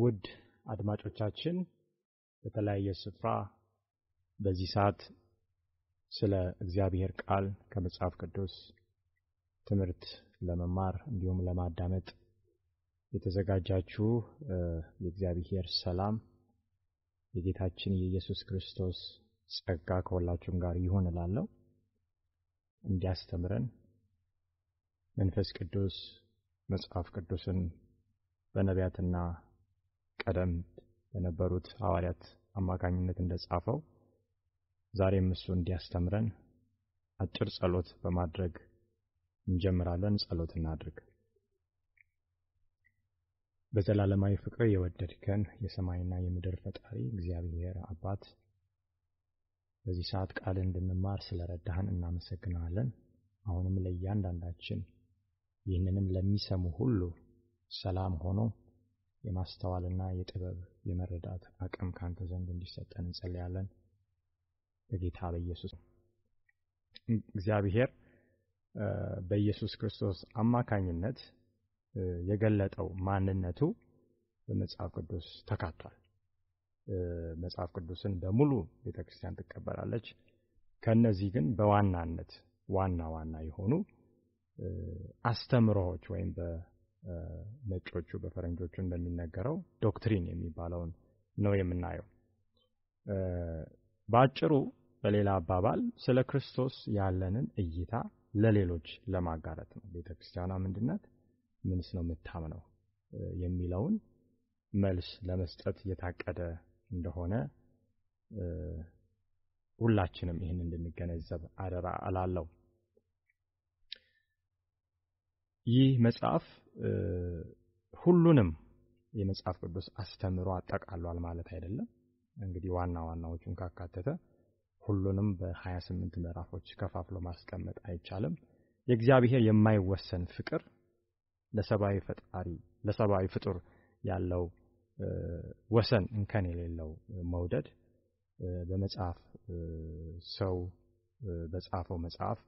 ውድ አድማጮቻችን በተለያየ ስፍራ በዚህ ሰዓት ስለ እግዚአብሔር ቃል ከመጽሐፍ ቅዱስ ትምህርት ለመማር እንዲሁም ለማዳመጥ የተዘጋጃችሁ የእግዚአብሔር ሰላም የጌታችን የኢየሱስ ክርስቶስ ጸጋ ከሁላችሁም ጋር ይሁን እላለሁ። እንዲያስተምረን መንፈስ ቅዱስ መጽሐፍ ቅዱስን በነቢያትና ቀደም በነበሩት ሐዋርያት አማካኝነት እንደጻፈው ዛሬም እሱ እንዲያስተምረን አጭር ጸሎት በማድረግ እንጀምራለን። ጸሎት እናድርግ። በዘላለማዊ ፍቅር የወደድከን የሰማይና የምድር ፈጣሪ እግዚአብሔር አባት በዚህ ሰዓት ቃል እንድንማር ስለረዳህን እናመሰግናለን። አሁንም ለእያንዳንዳችን ይህንንም ለሚሰሙ ሁሉ ሰላም ሆኖ የማስተዋልና የጥበብ የመረዳት አቅም ካንተ ዘንድ እንዲሰጠን እንጸልያለን። በጌታ በኢየሱስ እግዚአብሔር በኢየሱስ ክርስቶስ አማካኝነት የገለጠው ማንነቱ በመጽሐፍ ቅዱስ ተካቷል። መጽሐፍ ቅዱስን በሙሉ ቤተ ክርስቲያን ትቀበላለች። ከእነዚህ ግን በዋናነት ዋና ዋና የሆኑ አስተምሮዎች ወይም ነጮቹ በፈረንጆቹ እንደሚነገረው ዶክትሪን የሚባለውን ነው የምናየው። በአጭሩ በሌላ አባባል ስለ ክርስቶስ ያለንን እይታ ለሌሎች ለማጋረት ነው። ቤተ ክርስቲያኗ ምንድነት፣ ምንስ ነው የምታምነው የሚለውን መልስ ለመስጠት የታቀደ እንደሆነ ሁላችንም ይህን እንድንገነዘብ አደራ አላለው። ይህ መጽሐፍ ሁሉንም የመጽሐፍ ቅዱስ አስተምሮ አጠቃሏል ማለት አይደለም። እንግዲህ ዋና ዋናዎቹን ካካተተ ሁሉንም በ28 ምዕራፎች ከፋፍሎ ማስቀመጥ አይቻልም። የእግዚአብሔር የማይወሰን ፍቅር ለሰብአዊ ፈጣሪ ለሰብአዊ ፍጡር ያለው ወሰን እንከን የሌለው መውደድ በመጽሐፍ ሰው በጻፈው መጽሐፍ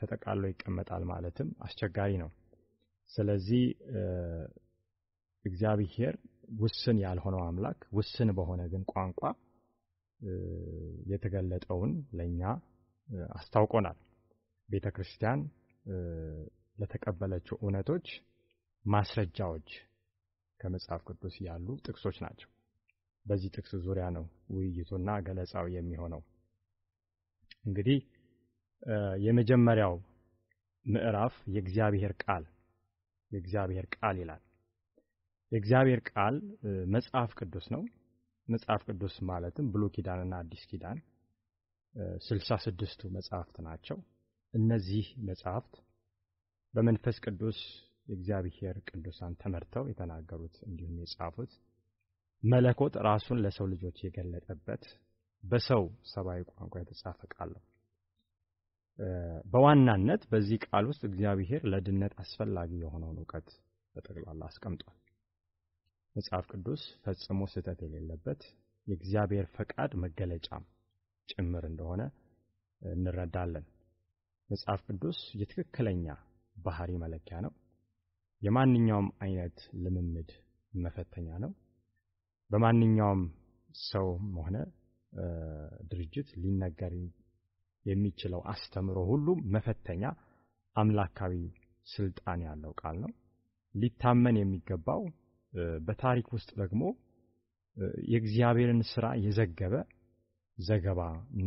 ተጠቃሎ ይቀመጣል ማለትም አስቸጋሪ ነው። ስለዚህ እግዚአብሔር ውስን ያልሆነው አምላክ ውስን በሆነ ግን ቋንቋ የተገለጠውን ለእኛ አስታውቆናል። ቤተ ክርስቲያን ለተቀበለችው እውነቶች ማስረጃዎች ከመጽሐፍ ቅዱስ ያሉ ጥቅሶች ናቸው። በዚህ ጥቅስ ዙሪያ ነው ውይይቱና ገለጻው የሚሆነው። እንግዲህ የመጀመሪያው ምዕራፍ የእግዚአብሔር ቃል የእግዚአብሔር ቃል ይላል። የእግዚአብሔር ቃል መጽሐፍ ቅዱስ ነው። መጽሐፍ ቅዱስ ማለትም ብሉይ ኪዳንና አዲስ ኪዳን ስልሳ ስድስቱ መጽሐፍት ናቸው። እነዚህ መጽሐፍት በመንፈስ ቅዱስ የእግዚአብሔር ቅዱሳን ተመርተው የተናገሩት እንዲሁም የጻፉት መለኮት ራሱን ለሰው ልጆች የገለጠበት በሰው ሰብአዊ ቋንቋ የተጻፈ ቃል ነው። በዋናነት በዚህ ቃል ውስጥ እግዚአብሔር ለድነት አስፈላጊ የሆነውን እውቀት በጠቅላላ አስቀምጧል። መጽሐፍ ቅዱስ ፈጽሞ ስህተት የሌለበት የእግዚአብሔር ፈቃድ መገለጫም ጭምር እንደሆነ እንረዳለን። መጽሐፍ ቅዱስ የትክክለኛ ባህሪ መለኪያ ነው። የማንኛውም አይነት ልምምድ መፈተኛ ነው። በማንኛውም ሰው ሆነ ድርጅት ሊነገር የሚችለው አስተምሮ ሁሉ መፈተኛ አምላካዊ ስልጣን ያለው ቃል ነው። ሊታመን የሚገባው በታሪክ ውስጥ ደግሞ የእግዚአብሔርን ስራ የዘገበ ዘገባ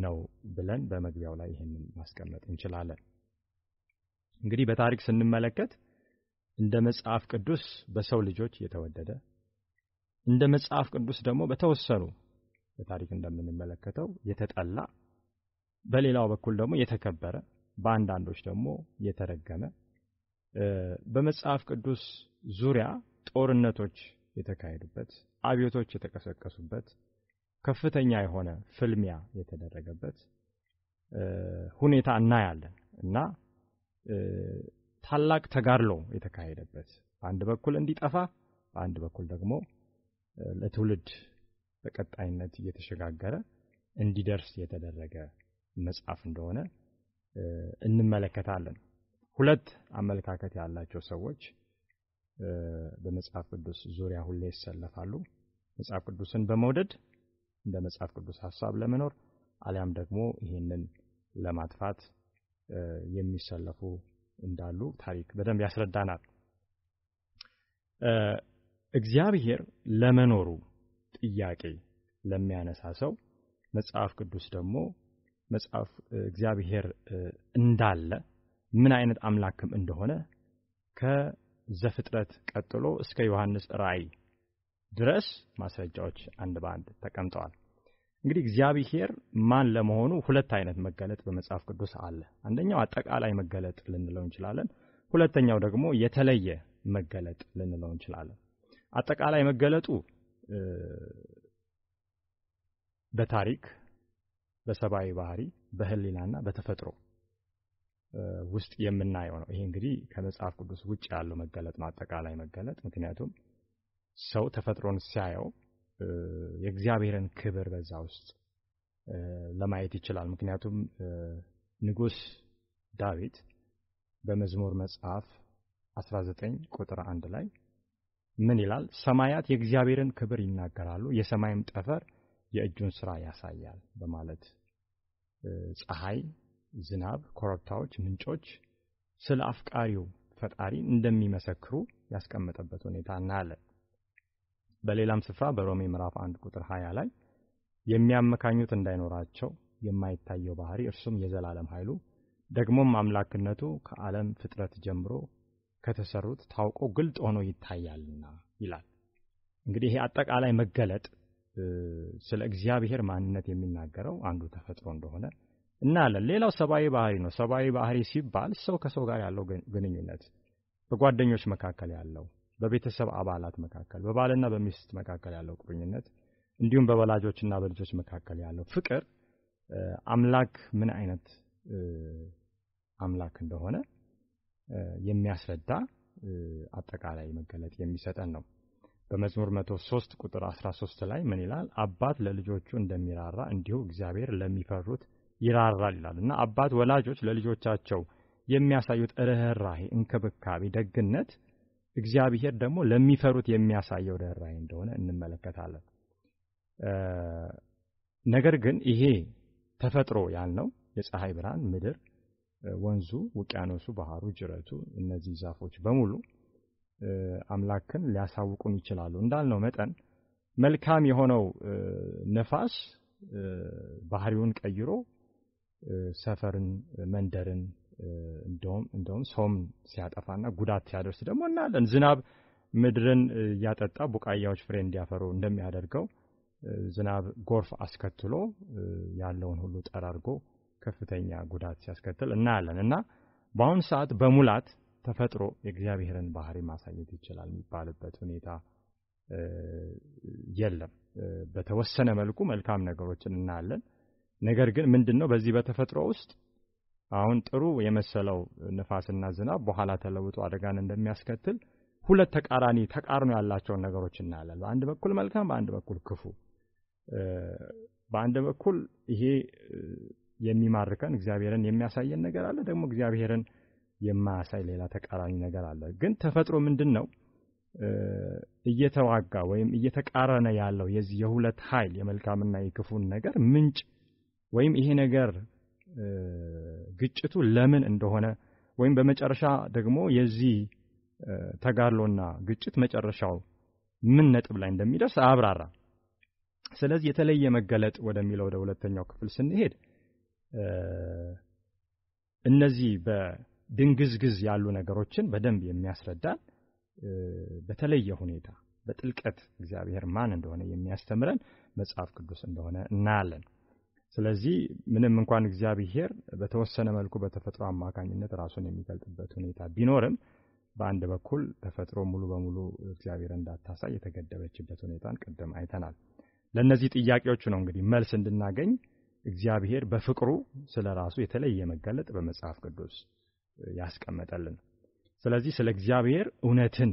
ነው ብለን በመግቢያው ላይ ይህንን ማስቀመጥ እንችላለን። እንግዲህ በታሪክ ስንመለከት እንደ መጽሐፍ ቅዱስ በሰው ልጆች የተወደደ እንደ መጽሐፍ ቅዱስ ደግሞ በተወሰኑ በታሪክ እንደምንመለከተው የተጠላ በሌላው በኩል ደግሞ የተከበረ በአንዳንዶች ደግሞ የተረገመ በመጽሐፍ ቅዱስ ዙሪያ ጦርነቶች የተካሄዱበት፣ አብዮቶች የተቀሰቀሱበት፣ ከፍተኛ የሆነ ፍልሚያ የተደረገበት ሁኔታ እናያለን እና ታላቅ ተጋድሎ የተካሄደበት በአንድ በኩል እንዲጠፋ በአንድ በኩል ደግሞ ለትውልድ በቀጣይነት እየተሸጋገረ እንዲደርስ የተደረገ መጽሐፍ እንደሆነ እንመለከታለን። ሁለት አመለካከት ያላቸው ሰዎች በመጽሐፍ ቅዱስ ዙሪያ ሁሌ ይሰለፋሉ። መጽሐፍ ቅዱስን በመውደድ እንደ መጽሐፍ ቅዱስ ሀሳብ ለመኖር አሊያም ደግሞ ይህንን ለማጥፋት የሚሰለፉ እንዳሉ ታሪክ በደንብ ያስረዳናል። እግዚአብሔር ለመኖሩ ጥያቄ ለሚያነሳ ሰው መጽሐፍ ቅዱስ ደግሞ መጽሐፍ እግዚአብሔር እንዳለ ምን አይነት አምላክም እንደሆነ ከዘፍጥረት ቀጥሎ እስከ ዮሐንስ ራእይ ድረስ ማስረጃዎች አንድ በአንድ ተቀምጠዋል። እንግዲህ እግዚአብሔር ማን ለመሆኑ ሁለት አይነት መገለጥ በመጽሐፍ ቅዱስ አለ። አንደኛው አጠቃላይ መገለጥ ልንለው እንችላለን። ሁለተኛው ደግሞ የተለየ መገለጥ ልንለው እንችላለን። አጠቃላይ መገለጡ በታሪክ በሰብአዊ ባህሪ በህሊናና በተፈጥሮ ውስጥ የምናየው ነው። ይሄ እንግዲህ ከመጽሐፍ ቅዱስ ውጭ ያለው መገለጥ ነው፣ አጠቃላይ መገለጥ። ምክንያቱም ሰው ተፈጥሮን ሲያየው የእግዚአብሔርን ክብር በዛ ውስጥ ለማየት ይችላል። ምክንያቱም ንጉሥ ዳዊት በመዝሙር መጽሐፍ 19 ቁጥር 1 ላይ ምን ይላል? ሰማያት የእግዚአብሔርን ክብር ይናገራሉ፣ የሰማይም ጠፈር የእጁን ስራ ያሳያል በማለት ፀሐይ፣ ዝናብ፣ ኮረብታዎች፣ ምንጮች ስለ አፍቃሪው ፈጣሪ እንደሚመሰክሩ ያስቀመጠበት ሁኔታ እናያለን። በሌላም ስፍራ በሮሜ ምዕራፍ 1 ቁጥር 20 ላይ የሚያመካኙት እንዳይኖራቸው የማይታየው ባህሪ እርሱም የዘላለም ኃይሉ ደግሞም አምላክነቱ ከዓለም ፍጥረት ጀምሮ ከተሰሩት ታውቆ ግልጥ ሆኖ ይታያልና ይላል። እንግዲህ ይሄ አጠቃላይ መገለጥ ስለ እግዚአብሔር ማንነት የሚናገረው አንዱ ተፈጥሮ እንደሆነ እናያለን። ሌላው ሰብአዊ ባህሪ ነው። ሰብአዊ ባህሪ ሲባል ሰው ከሰው ጋር ያለው ግንኙነት፣ በጓደኞች መካከል ያለው፣ በቤተሰብ አባላት መካከል፣ በባልና በሚስት መካከል ያለው ቁርኝነት እንዲሁም በወላጆችና በልጆች መካከል ያለው ፍቅር አምላክ ምን አይነት አምላክ እንደሆነ የሚያስረዳ አጠቃላይ መገለጥ የሚሰጠን ነው። በመዝሙር 103 ቁጥር 13 ላይ ምን ይላል? አባት ለልጆቹ እንደሚራራ እንዲሁ እግዚአብሔር ለሚፈሩት ይራራል ይላል እና አባት ወላጆች ለልጆቻቸው የሚያሳዩት ርኅራሄ፣ እንክብካቤ፣ ደግነት እግዚአብሔር ደግሞ ለሚፈሩት የሚያሳየው ርኅራሄ እንደሆነ እንመለከታለን። ነገር ግን ይሄ ተፈጥሮ ያልነው የፀሐይ ብርሃን፣ ምድር፣ ወንዙ፣ ውቅያኖሱ፣ ባህሩ፣ ጅረቱ፣ እነዚህ ዛፎች በሙሉ አምላክን ሊያሳውቁን ይችላሉ። እንዳልነው መጠን መልካም የሆነው ነፋስ ባህሪውን ቀይሮ ሰፈርን፣ መንደርን እንደውም ሰውም ሲያጠፋና ጉዳት ሲያደርስ ደግሞ እናያለን። ዝናብ ምድርን እያጠጣ ቡቃያዎች ፍሬ እንዲያፈሩ እንደሚያደርገው ዝናብ ጎርፍ አስከትሎ ያለውን ሁሉ ጠራርጎ ከፍተኛ ጉዳት ሲያስከትል እናያለን እና በአሁኑ ሰዓት በሙላት ተፈጥሮ የእግዚአብሔርን ባህሪ ማሳየት ይችላል የሚባልበት ሁኔታ የለም። በተወሰነ መልኩ መልካም ነገሮችን እናያለን። ነገር ግን ምንድን ነው በዚህ በተፈጥሮ ውስጥ አሁን ጥሩ የመሰለው ንፋስና ዝናብ በኋላ ተለውጦ አደጋን እንደሚያስከትል ሁለት ተቃራኒ ተቃርኖ ያላቸውን ነገሮች እናያለን። በአንድ በኩል መልካም፣ በአንድ በኩል ክፉ። በአንድ በኩል ይሄ የሚማርከን እግዚአብሔርን የሚያሳየን ነገር አለ። ደግሞ እግዚአብሔርን የማያሳይ ሌላ ተቃራኒ ነገር አለ። ግን ተፈጥሮ ምንድን ነው እየተዋጋ ወይም እየተቃረነ ያለው የዚህ የሁለት ኃይል የመልካምና የክፉን ነገር ምንጭ ወይም ይሄ ነገር ግጭቱ ለምን እንደሆነ ወይም በመጨረሻ ደግሞ የዚህ ተጋድሎና ግጭት መጨረሻው ምን ነጥብ ላይ እንደሚደርስ አብራራ። ስለዚህ የተለየ መገለጥ ወደሚለው ወደ ሁለተኛው ክፍል ስንሄድ እነዚህ ድንግዝግዝ ያሉ ነገሮችን በደንብ የሚያስረዳን በተለየ ሁኔታ በጥልቀት እግዚአብሔር ማን እንደሆነ የሚያስተምረን መጽሐፍ ቅዱስ እንደሆነ እናያለን። ስለዚህ ምንም እንኳን እግዚአብሔር በተወሰነ መልኩ በተፈጥሮ አማካኝነት ራሱን የሚገልጥበት ሁኔታ ቢኖርም በአንድ በኩል ተፈጥሮ ሙሉ በሙሉ እግዚአብሔር እንዳታሳይ የተገደበችበት ሁኔታን ቅድም አይተናል። ለእነዚህ ጥያቄዎች ነው እንግዲህ መልስ እንድናገኝ እግዚአብሔር በፍቅሩ ስለ ራሱ የተለየ መገለጥ በመጽሐፍ ቅዱስ ያስቀመጠልን። ስለዚህ ስለ እግዚአብሔር እውነትን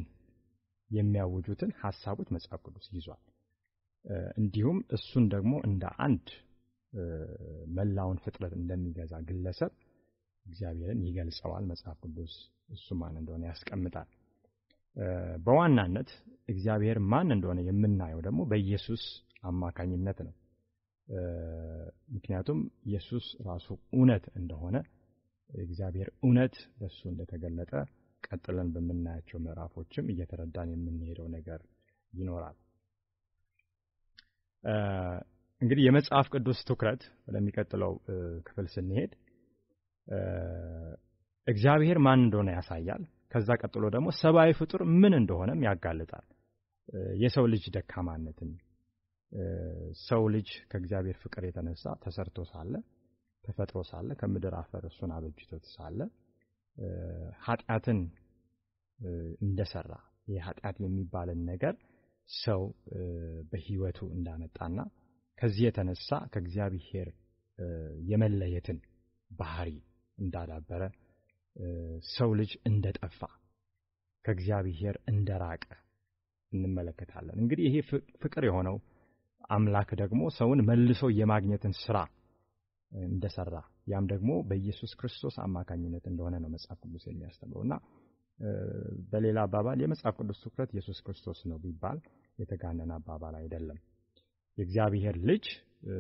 የሚያውጁትን ሀሳቦች መጽሐፍ ቅዱስ ይዟል። እንዲሁም እሱን ደግሞ እንደ አንድ መላውን ፍጥረት እንደሚገዛ ግለሰብ እግዚአብሔርን ይገልጸዋል። መጽሐፍ ቅዱስ እሱ ማን እንደሆነ ያስቀምጣል። በዋናነት እግዚአብሔር ማን እንደሆነ የምናየው ደግሞ በኢየሱስ አማካኝነት ነው። ምክንያቱም ኢየሱስ ራሱ እውነት እንደሆነ የእግዚአብሔር እውነት በእሱ እንደተገለጠ ቀጥለን በምናያቸው ምዕራፎችም እየተረዳን የምንሄደው ነገር ይኖራል። እንግዲህ የመጽሐፍ ቅዱስ ትኩረት ወደሚቀጥለው ክፍል ስንሄድ እግዚአብሔር ማን እንደሆነ ያሳያል። ከዛ ቀጥሎ ደግሞ ሰብአዊ ፍጡር ምን እንደሆነም ያጋልጣል። የሰው ልጅ ደካማነትን ሰው ልጅ ከእግዚአብሔር ፍቅር የተነሳ ተሰርቶ ሳለ ተፈጥሮ ሳለ ከምድር አፈር እሱን አበጅቶት ሳለ ኃጢአትን እንደሰራ ይህ ኃጢአት የሚባልን ነገር ሰው በህይወቱ እንዳመጣና ከዚህ የተነሳ ከእግዚአብሔር የመለየትን ባህሪ እንዳዳበረ ሰው ልጅ እንደጠፋ ከእግዚአብሔር እንደራቀ እንመለከታለን። እንግዲህ ይሄ ፍቅር የሆነው አምላክ ደግሞ ሰውን መልሶ የማግኘትን ስራ እንደሰራ ያም ደግሞ በኢየሱስ ክርስቶስ አማካኝነት እንደሆነ ነው መጽሐፍ ቅዱስ የሚያስተምረው እና በሌላ አባባል የመጽሐፍ ቅዱስ ትኩረት ኢየሱስ ክርስቶስ ነው ቢባል የተጋነነ አባባል አይደለም። የእግዚአብሔር ልጅ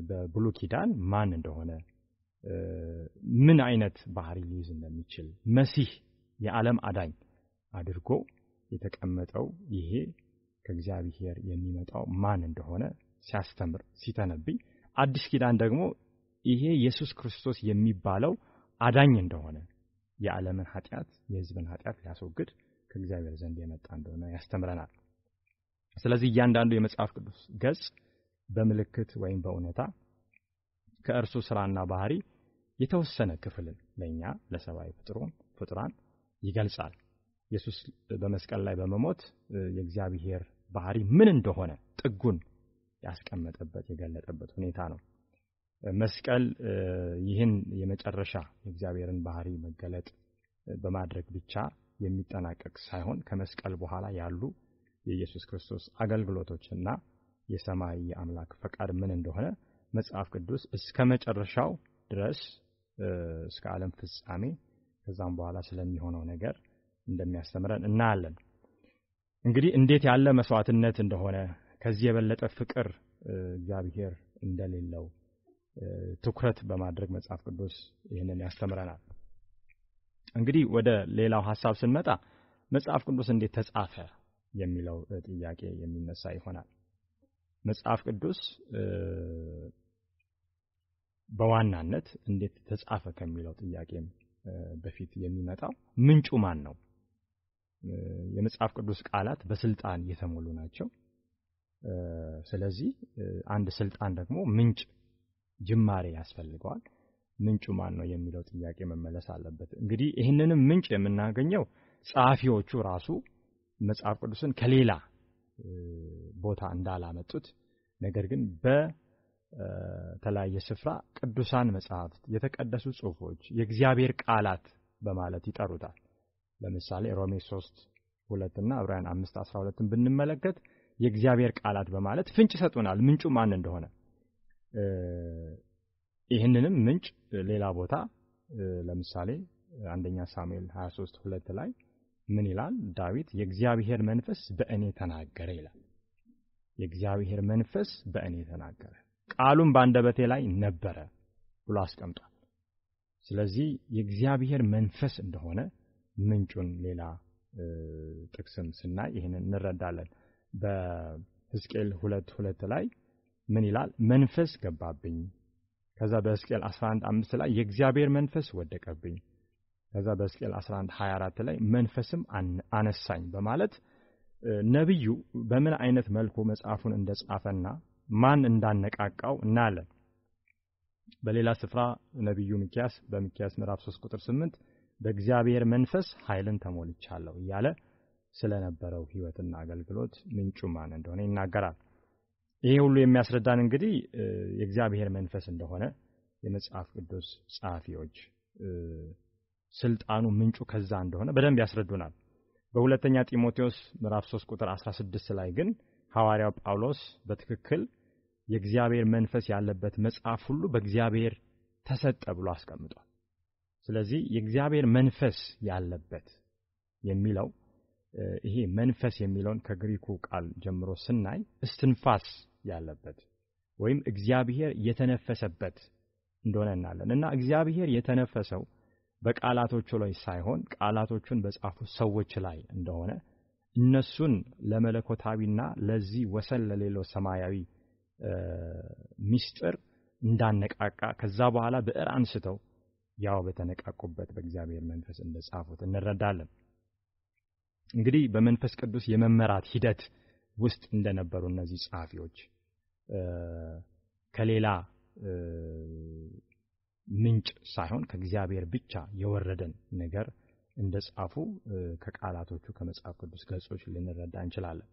በብሉ ኪዳን ማን እንደሆነ ምን አይነት ባህሪ ሊይዝ እንደሚችል መሲህ የዓለም አዳኝ አድርጎ የተቀመጠው ይሄ ከእግዚአብሔር የሚመጣው ማን እንደሆነ ሲያስተምር ሲተነብይ አዲስ ኪዳን ደግሞ ይሄ ኢየሱስ ክርስቶስ የሚባለው አዳኝ እንደሆነ የዓለምን ኃጢአት የህዝብን ኃጢአት ሊያስወግድ ከእግዚአብሔር ዘንድ የመጣ እንደሆነ ያስተምረናል። ስለዚህ እያንዳንዱ የመጽሐፍ ቅዱስ ገጽ በምልክት ወይም በእውነታ ከእርሱ ስራና ባህሪ የተወሰነ ክፍልን ለእኛ ለሰብአዊ ፍጥሮን ፍጡራን ይገልጻል። ኢየሱስ በመስቀል ላይ በመሞት የእግዚአብሔር ባህሪ ምን እንደሆነ ጥጉን ያስቀመጠበት የገለጠበት ሁኔታ ነው። መስቀል ይህን የመጨረሻ የእግዚአብሔርን ባህሪ መገለጥ በማድረግ ብቻ የሚጠናቀቅ ሳይሆን ከመስቀል በኋላ ያሉ የኢየሱስ ክርስቶስ አገልግሎቶችና የሰማይ የአምላክ ፈቃድ ምን እንደሆነ መጽሐፍ ቅዱስ እስከ መጨረሻው ድረስ እስከ ዓለም ፍጻሜ ከዛም በኋላ ስለሚሆነው ነገር እንደሚያስተምረን እናያለን። እንግዲህ እንዴት ያለ መስዋዕትነት እንደሆነ ከዚህ የበለጠ ፍቅር እግዚአብሔር እንደሌለው ትኩረት በማድረግ መጽሐፍ ቅዱስ ይህንን ያስተምረናል። እንግዲህ ወደ ሌላው ሀሳብ ስንመጣ መጽሐፍ ቅዱስ እንዴት ተጻፈ የሚለው ጥያቄ የሚነሳ ይሆናል። መጽሐፍ ቅዱስ በዋናነት እንዴት ተጻፈ ከሚለው ጥያቄም በፊት የሚመጣው ምንጩ ማን ነው? የመጽሐፍ ቅዱስ ቃላት በስልጣን የተሞሉ ናቸው። ስለዚህ አንድ ስልጣን ደግሞ ምንጭ ጅማሬ ያስፈልገዋል። ምንጩ ማን ነው የሚለው ጥያቄ መመለስ አለበት። እንግዲህ ይህንንም ምንጭ የምናገኘው ጸሐፊዎቹ ራሱ መጽሐፍ ቅዱስን ከሌላ ቦታ እንዳላመጡት ነገር ግን በተለያየ ስፍራ ቅዱሳን መጽሐፍት፣ የተቀደሱ ጽሑፎች፣ የእግዚአብሔር ቃላት በማለት ይጠሩታል። ለምሳሌ ሮሜ 3 2 እና ዕብራውያን 5 12ን ብንመለከት የእግዚአብሔር ቃላት በማለት ፍንጭ ይሰጡናል ምንጩ ማን እንደሆነ ይህንንም ምንጭ ሌላ ቦታ ለምሳሌ አንደኛ ሳሙኤል 23 ሁለት ላይ ምን ይላል? ዳዊት የእግዚአብሔር መንፈስ በእኔ ተናገረ ይላል። የእግዚአብሔር መንፈስ በእኔ ተናገረ፣ ቃሉም በአንደበቴ ላይ ነበረ ብሎ አስቀምጧል። ስለዚህ የእግዚአብሔር መንፈስ እንደሆነ ምንጩን ሌላ ጥቅስም ስናይ ይህንን እንረዳለን። በሕዝቅኤል ሁለት ሁለት ላይ ምን ይላል? መንፈስ ገባብኝ። ከዛ በሕዝቅኤል 5 ላይ የእግዚአብሔር መንፈስ ወደቀብኝ። ከዛ በሕዝቅኤል 24 ላይ መንፈስም አነሳኝ በማለት ነቢዩ በምን አይነት መልኩ መጽሐፉን እንደጻፈና ማን እንዳነቃቃው እናያለን። በሌላ ስፍራ ነቢዩ ሚኪያስ በሚኪያስ ምዕራፍ 3 ቁጥር 8 በእግዚአብሔር መንፈስ ኃይልን ተሞልቻለሁ እያለ ስለነበረው ሕይወትና አገልግሎት ምንጩ ማን እንደሆነ ይናገራል። ይሄ ሁሉ የሚያስረዳን እንግዲህ የእግዚአብሔር መንፈስ እንደሆነ የመጽሐፍ ቅዱስ ጸሐፊዎች ስልጣኑ ምንጩ ከዛ እንደሆነ በደንብ ያስረዱናል። በሁለተኛ ጢሞቴዎስ ምዕራፍ 3 ቁጥር 16 ላይ ግን ሐዋርያው ጳውሎስ በትክክል የእግዚአብሔር መንፈስ ያለበት መጽሐፍ ሁሉ በእግዚአብሔር ተሰጠ ብሎ አስቀምጧል። ስለዚህ የእግዚአብሔር መንፈስ ያለበት የሚለው ይሄ መንፈስ የሚለውን ከግሪኩ ቃል ጀምሮ ስናይ እስትንፋስ ያለበት ወይም እግዚአብሔር የተነፈሰበት እንደሆነ እናለን እና እግዚአብሔር የተነፈሰው በቃላቶቹ ላይ ሳይሆን ቃላቶቹን በጻፉ ሰዎች ላይ እንደሆነ እነሱን ለመለኮታዊና ለዚህ ወሰን ለሌለው ሰማያዊ ሚስጥር እንዳነቃቃ ከዛ በኋላ ብዕር አንስተው ያው በተነቃቁበት በእግዚአብሔር መንፈስ እንደጻፉት እንረዳለን። እንግዲህ በመንፈስ ቅዱስ የመመራት ሂደት ውስጥ እንደነበሩ እነዚህ ጸሐፊዎች ከሌላ ምንጭ ሳይሆን ከእግዚአብሔር ብቻ የወረደን ነገር እንደ ጻፉ ከቃላቶቹ ከመጽሐፍ ቅዱስ ገጾች ልንረዳ እንችላለን።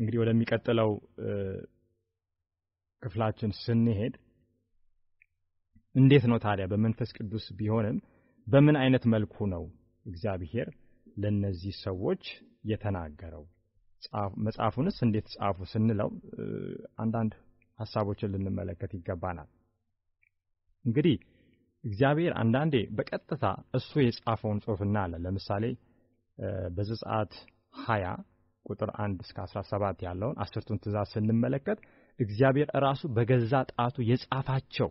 እንግዲህ ወደሚቀጥለው ክፍላችን ስንሄድ እንዴት ነው ታዲያ በመንፈስ ቅዱስ ቢሆንም በምን አይነት መልኩ ነው እግዚአብሔር ለእነዚህ ሰዎች የተናገረው? መጽሐፉንስ እንዴት ጻፉ ስንለው አንዳንድ ሀሳቦችን ልንመለከት ይገባናል። እንግዲህ እግዚአብሔር አንዳንዴ በቀጥታ እሱ የጻፈውን ጽሑፍ እናለ ለምሳሌ በዘጸአት 20 ቁጥር 1 እስከ 17 ያለውን አስርቱን ትእዛዝ ስንመለከት እግዚአብሔር ራሱ በገዛ ጣቱ የጻፋቸው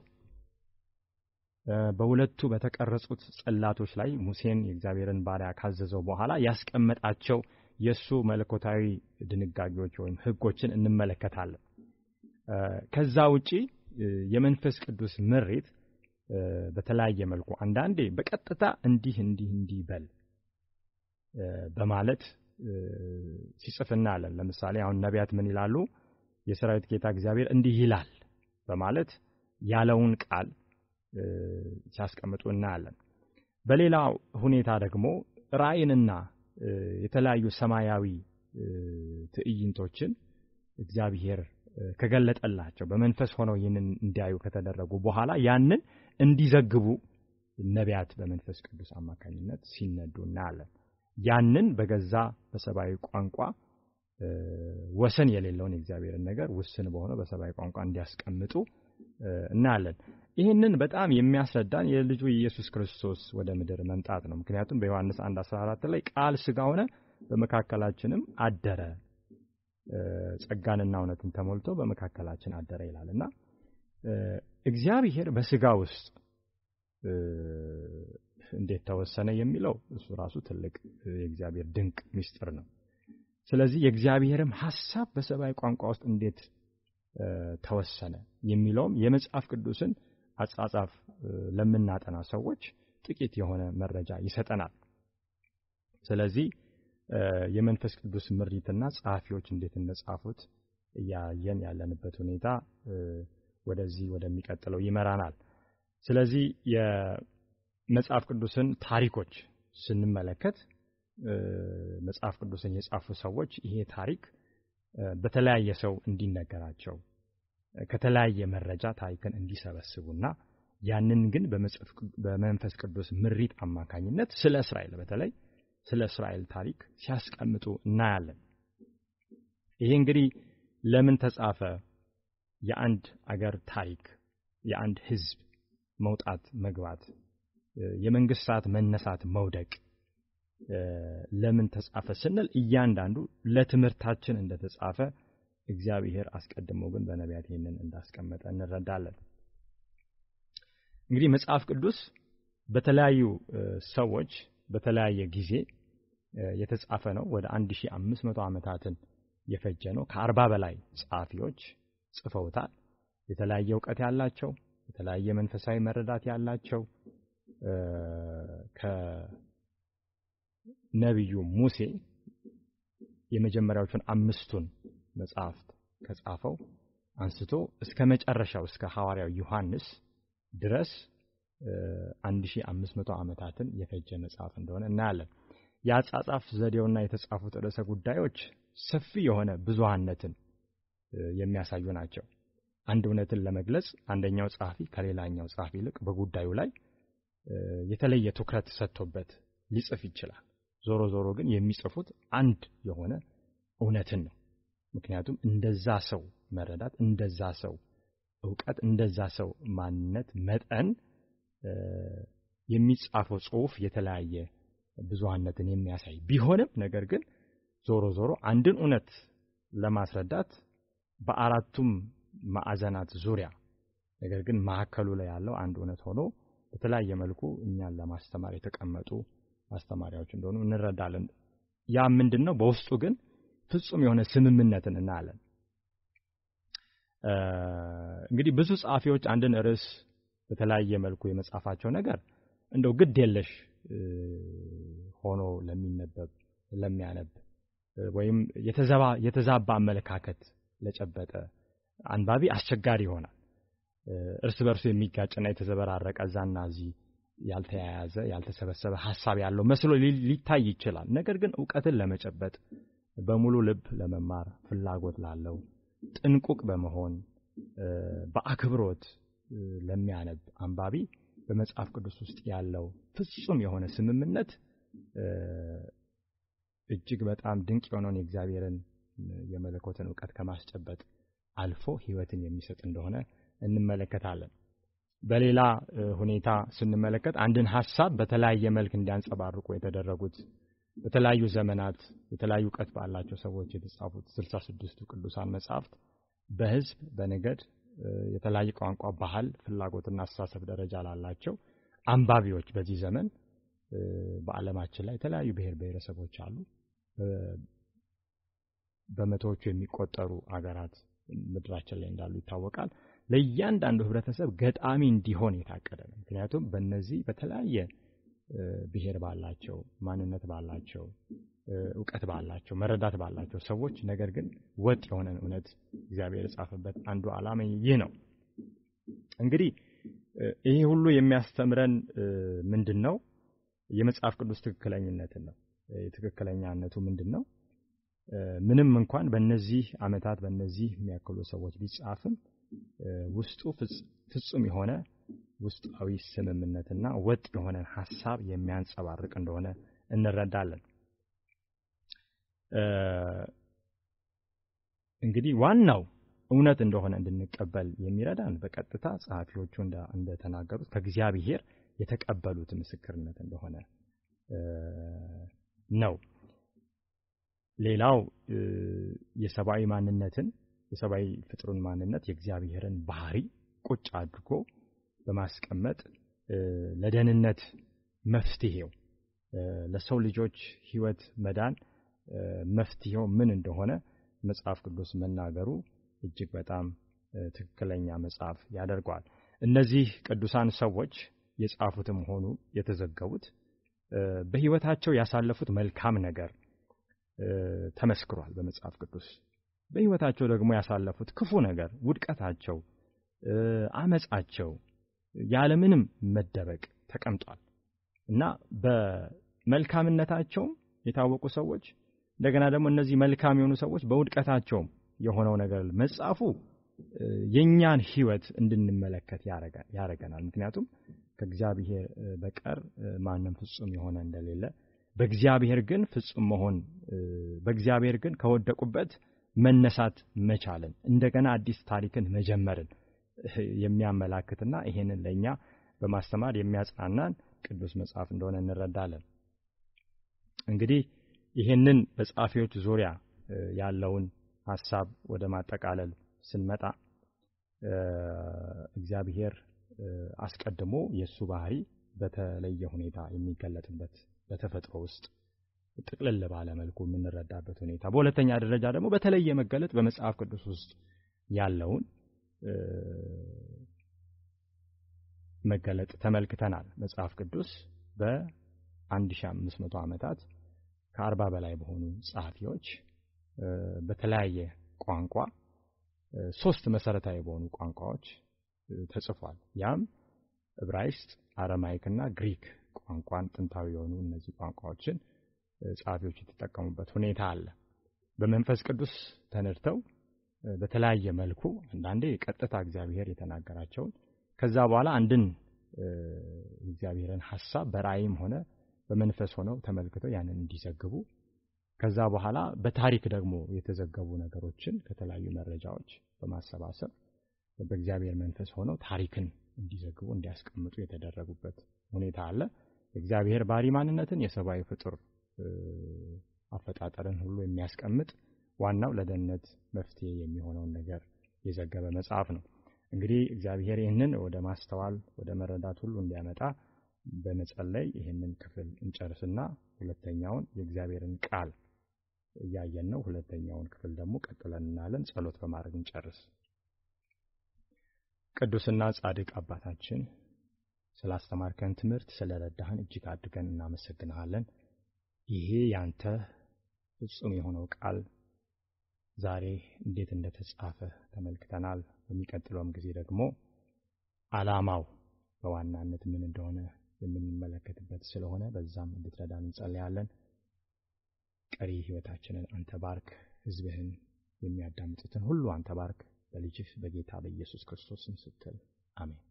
በሁለቱ በተቀረጹት ጽላቶች ላይ ሙሴን የእግዚአብሔርን ባሪያ ካዘዘው በኋላ ያስቀመጣቸው የእሱ መለኮታዊ ድንጋጌዎች ወይም ህጎችን እንመለከታለን። ከዛ ውጪ የመንፈስ ቅዱስ ምሬት በተለያየ መልኩ አንዳንዴ በቀጥታ እንዲህ እንዲህ እንዲህ በል በማለት ሲጽፍና አለን። ለምሳሌ አሁን ነቢያት ምን ይላሉ? የሰራዊት ጌታ እግዚአብሔር እንዲህ ይላል በማለት ያለውን ቃል ሲያስቀምጡ እናያለን። በሌላ ሁኔታ ደግሞ ራእይንና የተለያዩ ሰማያዊ ትዕይንቶችን እግዚአብሔር ከገለጠላቸው በመንፈስ ሆነው ይህንን እንዲያዩ ከተደረጉ በኋላ ያንን እንዲዘግቡ ነቢያት በመንፈስ ቅዱስ አማካኝነት ሲነዱ እናያለን። ያንን በገዛ በሰብአዊ ቋንቋ ወሰን የሌለውን የእግዚአብሔርን ነገር ውስን በሆነ በሰብአዊ ቋንቋ እንዲያስቀምጡ እናያለን። ይህንን በጣም የሚያስረዳን የልጁ ኢየሱስ ክርስቶስ ወደ ምድር መምጣት ነው። ምክንያቱም በዮሐንስ 1 14 ላይ ቃል ስጋ ሆነ በመካከላችንም አደረ ጸጋንና እውነትን ተሞልቶ በመካከላችን አደረ ይላል እና እግዚአብሔር በስጋ ውስጥ እንዴት ተወሰነ የሚለው እሱ ራሱ ትልቅ የእግዚአብሔር ድንቅ ምስጢር ነው። ስለዚህ የእግዚአብሔርም ሐሳብ በሰብአዊ ቋንቋ ውስጥ እንዴት ተወሰነ የሚለውም የመጽሐፍ ቅዱስን አጻጻፍ ለምናጠና ሰዎች ጥቂት የሆነ መረጃ ይሰጠናል። ስለዚህ የመንፈስ ቅዱስ ምሪትና ጸሐፊዎች እንዴት እንደጻፉት እያየን ያለንበት ሁኔታ ወደዚህ ወደሚቀጥለው ይመራናል። ስለዚህ የመጽሐፍ ቅዱስን ታሪኮች ስንመለከት መጽሐፍ ቅዱስን የጻፉ ሰዎች ይሄ ታሪክ በተለያየ ሰው እንዲነገራቸው ከተለያየ መረጃ ታሪክን እንዲሰበስቡና ያንን ግን በመንፈስ ቅዱስ ምሪት አማካኝነት ስለ እስራኤል በተለይ ስለ እስራኤል ታሪክ ሲያስቀምጡ እናያለን። ይሄ እንግዲህ ለምን ተጻፈ? የአንድ አገር ታሪክ፣ የአንድ ሕዝብ መውጣት መግባት፣ የመንግስታት መነሳት መውደቅ ለምን ተጻፈ ስንል እያንዳንዱ ለትምህርታችን እንደተጻፈ እግዚአብሔር አስቀድሞ ግን በነቢያት ይህንን እንዳስቀመጠ እንረዳለን። እንግዲህ መጽሐፍ ቅዱስ በተለያዩ ሰዎች በተለያየ ጊዜ የተጻፈ ነው። ወደ 1500 ዓመታትን የፈጀ ነው። ከአርባ በላይ ጸሐፊዎች ጽፈውታል። የተለያየ እውቀት ያላቸው፣ የተለያየ መንፈሳዊ መረዳት ያላቸው ከነቢዩ ሙሴ የመጀመሪያዎቹን አምስቱን መጽሐፍት ከጻፈው አንስቶ እስከ መጨረሻው እስከ ሐዋርያው ዮሐንስ ድረስ 1500 ዓመታትን የፈጀ መጽሐፍ እንደሆነ እናያለን። የአጻጻፍ ዘዴውና የተጻፉት ርዕሰ ጉዳዮች ሰፊ የሆነ ብዙሃነትን የሚያሳዩ ናቸው። አንድ እውነትን ለመግለጽ አንደኛው ጸሐፊ ከሌላኛው ጸሐፊ ይልቅ በጉዳዩ ላይ የተለየ ትኩረት ሰጥቶበት ሊጽፍ ይችላል። ዞሮ ዞሮ ግን የሚጽፉት አንድ የሆነ እውነትን ነው። ምክንያቱም እንደዛ ሰው መረዳት፣ እንደዛ ሰው እውቀት፣ እንደዛ ሰው ማንነት መጠን የሚጻፈው ጽሁፍ የተለያየ ብዙሃነትን የሚያሳይ ቢሆንም ነገር ግን ዞሮ ዞሮ አንድን እውነት ለማስረዳት በአራቱም ማዕዘናት ዙሪያ ነገር ግን ማዕከሉ ላይ ያለው አንድ እውነት ሆኖ በተለያየ መልኩ እኛን ለማስተማር የተቀመጡ ማስተማሪያዎች እንደሆኑ እንረዳለን። ያ ምንድን ነው? በውስጡ ግን ፍጹም የሆነ ስምምነትን እናያለን። እንግዲህ ብዙ ጸሐፊዎች አንድን ርዕስ በተለያየ መልኩ የመጻፋቸው ነገር እንደው ግድ የለሽ ሆኖ ለሚነበብ ለሚያነብ ወይም የተዛባ አመለካከት ለጨበጠ አንባቢ አስቸጋሪ ይሆናል። እርስ በርሱ የሚጋጭና የተዘበራረቀ እዛና እዚህ ያልተያያዘ ያልተሰበሰበ ሀሳብ ያለው መስሎ ሊታይ ይችላል። ነገር ግን እውቀትን ለመጨበጥ በሙሉ ልብ ለመማር ፍላጎት ላለው ጥንቁቅ በመሆን በአክብሮት ለሚያነብ አንባቢ በመጽሐፍ ቅዱስ ውስጥ ያለው ፍጹም የሆነ ስምምነት እጅግ በጣም ድንቅ የሆነውን የእግዚአብሔርን የመለኮትን እውቀት ከማስጨበጥ አልፎ ህይወትን የሚሰጥ እንደሆነ እንመለከታለን። በሌላ ሁኔታ ስንመለከት አንድን ሀሳብ በተለያየ መልክ እንዲያንጸባርቁ የተደረጉት በተለያዩ ዘመናት የተለያዩ እውቀት ባላቸው ሰዎች የተጻፉት ስልሳ ስድስቱ ቅዱሳን መጻሕፍት በህዝብ በነገድ፣ የተለያየ ቋንቋ፣ ባህል፣ ፍላጎትና አስተሳሰብ ደረጃ ላላቸው አንባቢዎች በዚህ ዘመን በዓለማችን ላይ የተለያዩ ብሔር ብሔረሰቦች አሉ። በመቶዎቹ የሚቆጠሩ አገራት ምድራችን ላይ እንዳሉ ይታወቃል። ለእያንዳንዱ ህብረተሰብ ገጣሚ እንዲሆን የታቀደ ነው። ምክንያቱም በእነዚህ በተለያየ ብሔር ባላቸው፣ ማንነት ባላቸው፣ እውቀት ባላቸው፣ መረዳት ባላቸው ሰዎች ነገር ግን ወጥ የሆነን እውነት እግዚአብሔር የጻፈበት አንዱ ዓላማ ይህ ነው። እንግዲህ ይሄ ሁሉ የሚያስተምረን ምንድን ነው? የመጽሐፍ ቅዱስ ትክክለኝነትን ነው። ትክክለኛነቱ ምንድን ነው? ምንም እንኳን በእነዚህ አመታት በእነዚህ የሚያክሉ ሰዎች ቢጻፍም ውስጡ ፍጹም የሆነ ውስጣዊ ስምምነትና ወጥ የሆነን ሀሳብ የሚያንጸባርቅ እንደሆነ እንረዳለን። እንግዲህ ዋናው እውነት እንደሆነ እንድንቀበል የሚረዳን በቀጥታ ጸሐፊዎቹ እንደተናገሩት ከእግዚአብሔር የተቀበሉት ምስክርነት እንደሆነ ነው። ሌላው የሰብአዊ ማንነትን የሰብአዊ ፍጥሩን ማንነት የእግዚአብሔርን ባህሪ ቁጭ አድርጎ በማስቀመጥ ለደህንነት መፍትሄው ለሰው ልጆች ህይወት መዳን መፍትሄው ምን እንደሆነ መጽሐፍ ቅዱስ መናገሩ እጅግ በጣም ትክክለኛ መጽሐፍ ያደርገዋል። እነዚህ ቅዱሳን ሰዎች የጻፉትም ሆኑ የተዘገቡት በህይወታቸው ያሳለፉት መልካም ነገር ተመስክሯል በመጽሐፍ ቅዱስ። በህይወታቸው ደግሞ ያሳለፉት ክፉ ነገር፣ ውድቀታቸው፣ አመጻቸው ያለምንም መደበቅ ተቀምጧል እና በመልካምነታቸውም የታወቁ ሰዎች እንደገና ደግሞ እነዚህ መልካም የሆኑ ሰዎች በውድቀታቸውም የሆነው ነገር መጻፉ የእኛን ህይወት እንድንመለከት ያደረገናል። ምክንያቱም ከእግዚአብሔር በቀር ማንም ፍጹም የሆነ እንደሌለ በእግዚአብሔር ግን ፍጹም መሆን በእግዚአብሔር ግን ከወደቁበት መነሳት መቻልን እንደገና አዲስ ታሪክን መጀመርን የሚያመላክትና ይሄንን ለኛ በማስተማር የሚያጽናናን ቅዱስ መጽሐፍ እንደሆነ እንረዳለን። እንግዲህ ይህንን በጻፊዎች ዙሪያ ያለውን ሀሳብ ወደ ማጠቃለል ስንመጣ እግዚአብሔር አስቀድሞ የእሱ ባህሪ በተለየ ሁኔታ የሚገለጥበት በተፈጥሮ ውስጥ ጥቅልል ባለ መልኩ የምንረዳበት ሁኔታ፣ በሁለተኛ ደረጃ ደግሞ በተለየ መገለጥ በመጽሐፍ ቅዱስ ውስጥ ያለውን መገለጥ ተመልክተናል። መጽሐፍ ቅዱስ በ1500 ዓመታት ከአርባ በላይ በሆኑ ጸሐፊዎች በተለያየ ቋንቋ ሶስት መሰረታዊ በሆኑ ቋንቋዎች ተጽፏል። ያም ዕብራይስጥ፣ አረማይክና ግሪክ ቋንቋን ጥንታዊ የሆኑ እነዚህ ቋንቋዎችን ጸሐፊዎች የተጠቀሙበት ሁኔታ አለ። በመንፈስ ቅዱስ ተነድተው በተለያየ መልኩ አንዳንዴ ቀጥታ እግዚአብሔር የተናገራቸውን ከዛ በኋላ አንድን የእግዚአብሔርን ሐሳብ በራእይም ሆነ በመንፈስ ሆነው ተመልክተው ያንን እንዲዘግቡ ከዛ በኋላ በታሪክ ደግሞ የተዘገቡ ነገሮችን ከተለያዩ መረጃዎች በማሰባሰብ በእግዚአብሔር መንፈስ ሆነው ታሪክን እንዲዘግቡ እንዲያስቀምጡ የተደረጉበት ሁኔታ አለ። እግዚአብሔር ባሪ ማንነትን፣ የሰብአዊ ፍጡር አፈጣጠርን ሁሉ የሚያስቀምጥ ዋናው ለደህንነት መፍትሄ የሚሆነውን ነገር የዘገበ መጽሐፍ ነው። እንግዲህ እግዚአብሔር ይህንን ወደ ማስተዋል ወደ መረዳት ሁሉ እንዲያመጣ በመጸለይ ይህንን ክፍል እንጨርስና ሁለተኛውን የእግዚአብሔርን ቃል እያየን ነው። ሁለተኛውን ክፍል ደግሞ ቀጥለን እናለን። ጸሎት በማድረግ እንጨርስ። ቅዱስና ጻድቅ አባታችን ስላስተማርከን ትምህርት ስለረዳህን እጅግ አድርገን እናመሰግንሃለን። ይሄ ያንተ ፍጹም የሆነው ቃል ዛሬ እንዴት እንደተጻፈ ተመልክተናል። በሚቀጥለውም ጊዜ ደግሞ ዓላማው በዋናነት ምን እንደሆነ የምንመለከትበት ስለሆነ በዛም እንድትረዳን እንጸልያለን። ቀሪ ሕይወታችንን አንተ ባርክ። ሕዝብህን የሚያዳምጡትን ሁሉ አንተ ባርክ። በልጅህ በጌታ በኢየሱስ ክርስቶስም ስትል አሜን።